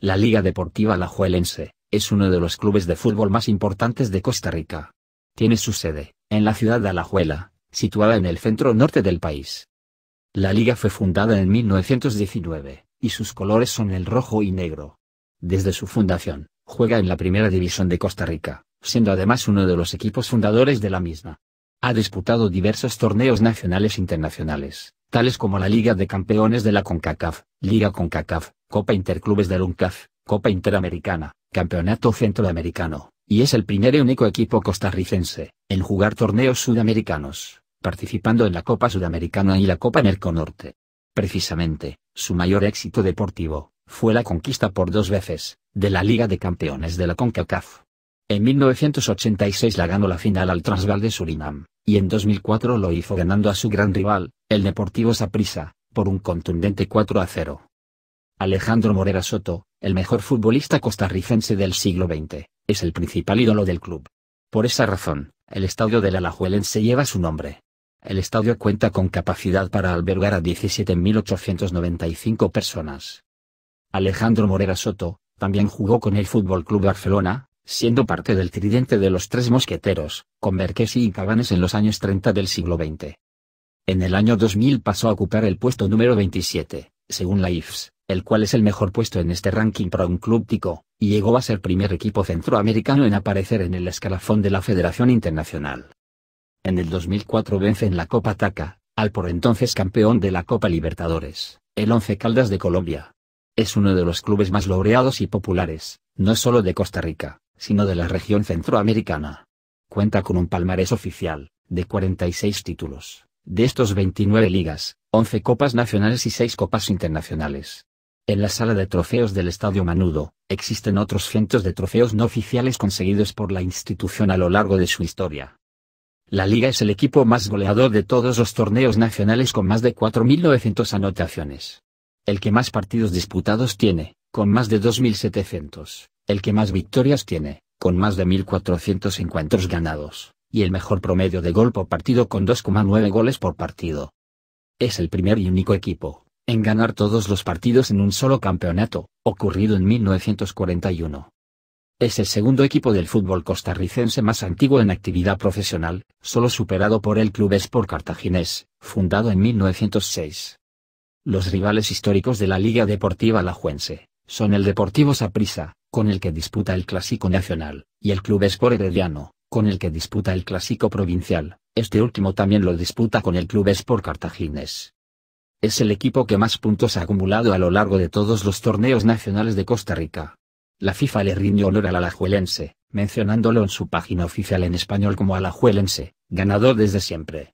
La Liga Deportiva Alajuelense, es uno de los clubes de fútbol más importantes de Costa Rica. Tiene su sede, en la ciudad de Alajuela, situada en el centro norte del país. La liga fue fundada en 1919, y sus colores son el rojo y negro. Desde su fundación, Juega en la Primera División de Costa Rica, siendo además uno de los equipos fundadores de la misma. Ha disputado diversos torneos nacionales e internacionales, tales como la Liga de Campeones de la CONCACAF, Liga CONCACAF, Copa Interclubes la UNCAF, Copa Interamericana, Campeonato Centroamericano, y es el primer y único equipo costarricense en jugar torneos sudamericanos, participando en la Copa Sudamericana y la Copa Merconorte. Precisamente, su mayor éxito deportivo fue la conquista por dos veces, de la Liga de Campeones de la CONCACAF. En 1986 la ganó la final al Transvaal de Surinam, y en 2004 lo hizo ganando a su gran rival, el Deportivo Saprissa, por un contundente 4 a 0. Alejandro Morera Soto, el mejor futbolista costarricense del siglo XX, es el principal ídolo del club. Por esa razón, el estadio del Alajuelense lleva su nombre. El estadio cuenta con capacidad para albergar a 17.895 personas. Alejandro Morera Soto, también jugó con el Fútbol Club Barcelona, siendo parte del tridente de los tres mosqueteros, con Berkesi y Cabanes en los años 30 del siglo XX. En el año 2000 pasó a ocupar el puesto número 27, según la IFS, el cual es el mejor puesto en este ranking para un club tico, y llegó a ser primer equipo centroamericano en aparecer en el escalafón de la Federación Internacional. En el 2004 vence en la Copa Taca, al por entonces campeón de la Copa Libertadores, el Once Caldas de Colombia, es uno de los clubes más laureados y populares, no solo de Costa Rica, sino de la región centroamericana. Cuenta con un palmarés oficial, de 46 títulos, de estos 29 ligas, 11 copas nacionales y 6 copas internacionales. En la sala de trofeos del Estadio Manudo, existen otros cientos de trofeos no oficiales conseguidos por la institución a lo largo de su historia. La liga es el equipo más goleador de todos los torneos nacionales con más de 4.900 anotaciones el que más partidos disputados tiene, con más de 2.700, el que más victorias tiene, con más de 1.400 encuentros ganados, y el mejor promedio de gol por partido con 2,9 goles por partido. Es el primer y único equipo, en ganar todos los partidos en un solo campeonato, ocurrido en 1941. Es el segundo equipo del fútbol costarricense más antiguo en actividad profesional, solo superado por el Club Sport Cartaginés, fundado en 1906. Los rivales históricos de la Liga Deportiva Alajuense, son el Deportivo Saprissa, con el que disputa el Clásico Nacional, y el Club Sport Herediano, con el que disputa el Clásico Provincial, este último también lo disputa con el Club Sport Cartagines. Es el equipo que más puntos ha acumulado a lo largo de todos los torneos nacionales de Costa Rica. La FIFA le rindió honor al alajuelense, mencionándolo en su página oficial en español como alajuelense, ganador desde siempre.